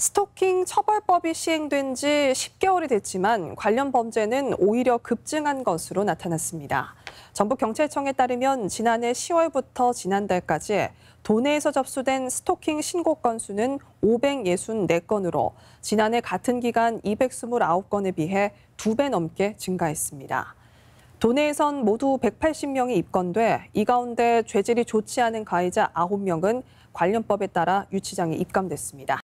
스토킹 처벌법이 시행된 지 10개월이 됐지만 관련 범죄는 오히려 급증한 것으로 나타났습니다. 전북경찰청에 따르면 지난해 10월부터 지난달까지 도내에서 접수된 스토킹 신고 건수는 564건으로 지난해 같은 기간 229건에 비해 2배 넘게 증가했습니다. 도내에선 모두 180명이 입건돼 이 가운데 죄질이 좋지 않은 가해자 9명은 관련법에 따라 유치장에 입감됐습니다.